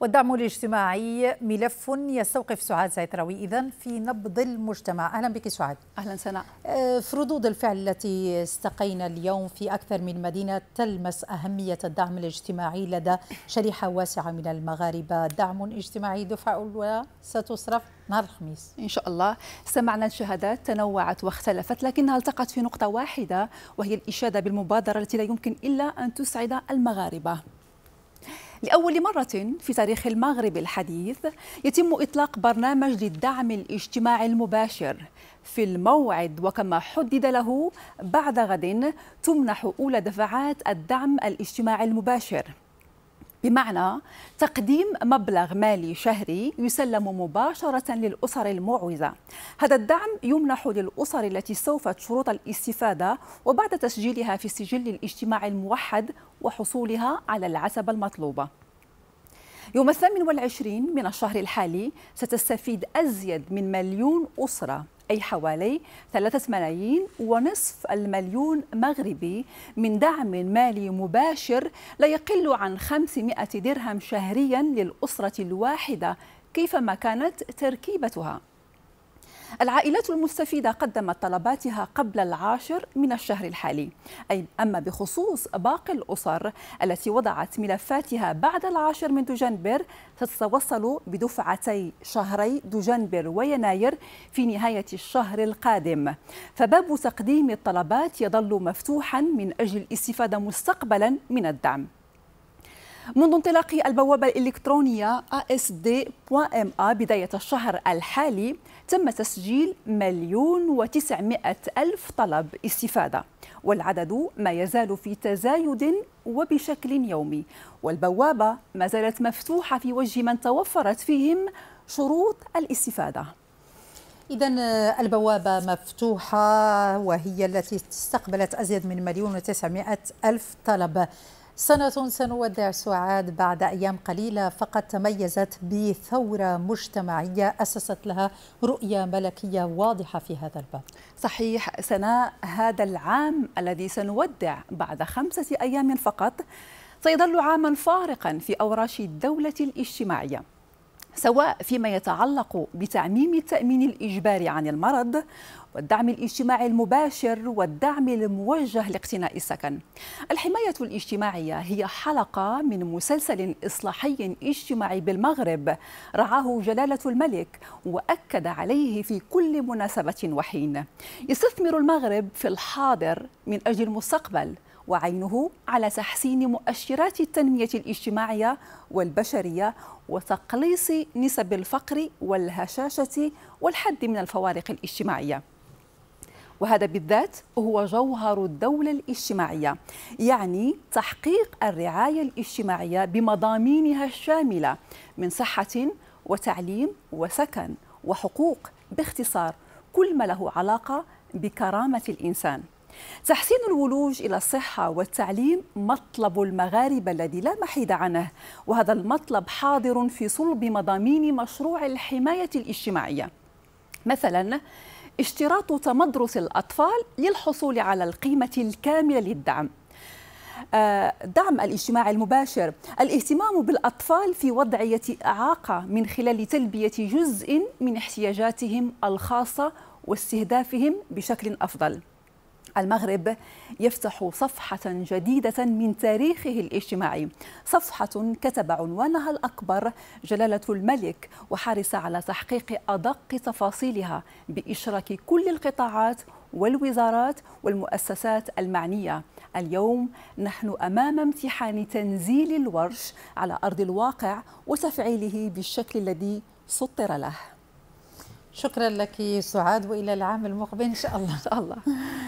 والدعم الاجتماعي ملف يستوقف سعاد زيتراوي إذا في نبض المجتمع أهلا بك سعاد أهلا سناء آه، في ردود الفعل التي استقينا اليوم في أكثر من مدينة تلمس أهمية الدعم الاجتماعي لدى شريحة واسعة من المغاربة دعم اجتماعي دفعة أولى ستصرف نهار الخميس إن شاء الله سمعنا الشهادات تنوعت واختلفت لكنها التقت في نقطة واحدة وهي الإشادة بالمبادرة التي لا يمكن إلا أن تسعد المغاربة لأول مرة في تاريخ المغرب الحديث يتم إطلاق برنامج للدعم الاجتماعي المباشر في الموعد وكما حدد له بعد غد تمنح أولى دفعات الدعم الاجتماعي المباشر بمعنى تقديم مبلغ مالي شهري يسلم مباشرة للأسر المعوزة هذا الدعم يمنح للأسر التي استوفت شروط الاستفادة وبعد تسجيلها في السجل الاجتماعي الموحد وحصولها على العتبة المطلوبة يوم الثامن والعشرين من الشهر الحالي ستستفيد أزيد من مليون أسرة أي حوالي 3 ملايين ونصف المليون مغربي من دعم مالي مباشر لا يقل عن 500 درهم شهريا للأسرة الواحدة كيفما كانت تركيبتها العائلات المستفيدة قدمت طلباتها قبل العاشر من الشهر الحالي أي أما بخصوص باقي الأسر التي وضعت ملفاتها بعد العاشر من دجنبر تتوصل بدفعتي شهري دجنبر ويناير في نهاية الشهر القادم فباب تقديم الطلبات يظل مفتوحا من أجل الاستفادة مستقبلا من الدعم منذ انطلاق البوابة الإلكترونية asd.ma بداية الشهر الحالي تم تسجيل مليون وتسعمائة ألف طلب استفادة والعدد ما يزال في تزايد وبشكل يومي والبوابة ما زالت مفتوحة في وجه من توفرت فيهم شروط الاستفادة إذا البوابة مفتوحة وهي التي استقبلت أزيد من مليون وتسعمائة ألف طلب سنة سنودع سعاد بعد أيام قليلة فقد تميزت بثورة مجتمعية أسست لها رؤية ملكية واضحة في هذا الباب صحيح سناء هذا العام الذي سنودع بعد خمسة أيام فقط سيظل عاما فارقا في أوراش الدولة الاجتماعية سواء فيما يتعلق بتعميم التامين الاجباري عن المرض والدعم الاجتماعي المباشر والدعم الموجه لاقتناء السكن. الحمايه الاجتماعيه هي حلقه من مسلسل اصلاحي اجتماعي بالمغرب رعاه جلاله الملك واكد عليه في كل مناسبه وحين. يستثمر المغرب في الحاضر من اجل المستقبل وعينه على تحسين مؤشرات التنمية الاجتماعية والبشرية وتقليص نسب الفقر والهشاشة والحد من الفوارق الاجتماعية وهذا بالذات هو جوهر الدولة الاجتماعية يعني تحقيق الرعاية الاجتماعية بمضامينها الشاملة من صحة وتعليم وسكن وحقوق باختصار كل ما له علاقة بكرامة الإنسان تحسين الولوج إلى الصحة والتعليم مطلب المغاربة الذي لا محيد عنه وهذا المطلب حاضر في صلب مضامين مشروع الحماية الاجتماعية مثلا اشتراط تمدرس الأطفال للحصول على القيمة الكاملة للدعم آه، دعم الاجتماع المباشر الاهتمام بالأطفال في وضعية إعاقة من خلال تلبية جزء من احتياجاتهم الخاصة واستهدافهم بشكل أفضل المغرب يفتح صفحة جديدة من تاريخه الاجتماعي صفحة كتب عنوانها الأكبر جلالة الملك وحرص على تحقيق أدق تفاصيلها بإشراك كل القطاعات والوزارات والمؤسسات المعنية اليوم نحن أمام امتحان تنزيل الورش على أرض الواقع وتفعيله بالشكل الذي سطر له شكرا لك سعاد وإلى العام المقبل إن شاء الله إن شاء الله